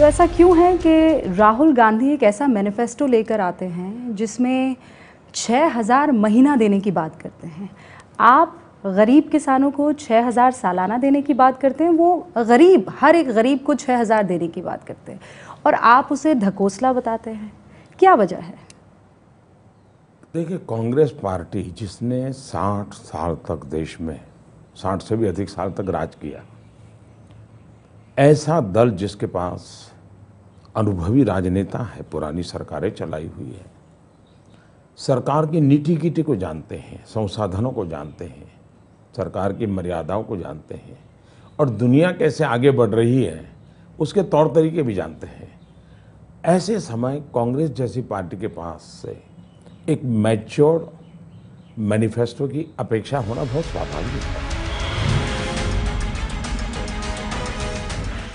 तो ऐसा क्यों है कि राहुल गांधी एक ऐसा मैनिफेस्टो लेकर आते हैं जिसमें छः हज़ार महीना देने की बात करते हैं आप गरीब किसानों को छः हज़ार सालाना देने की बात करते हैं वो गरीब हर एक गरीब को छः हज़ार देने की बात करते हैं और आप उसे धकोसला बताते हैं क्या वजह है देखिए कांग्रेस पार्टी जिसने 60 साल तक देश में 60 से भी अधिक साल तक राज किया ऐसा दल जिसके पास अनुभवी राजनेता है पुरानी सरकारें चलाई हुई है सरकार की नीति कीटी को जानते हैं संसाधनों को जानते हैं सरकार की मर्यादाओं को जानते हैं और दुनिया कैसे आगे बढ़ रही है उसके तौर तरीके भी जानते हैं ऐसे समय कांग्रेस जैसी पार्टी के पास से एक मैच्योर्ड मैनिफेस्टो की अपेक्षा होना बहुत स्वाभाविक है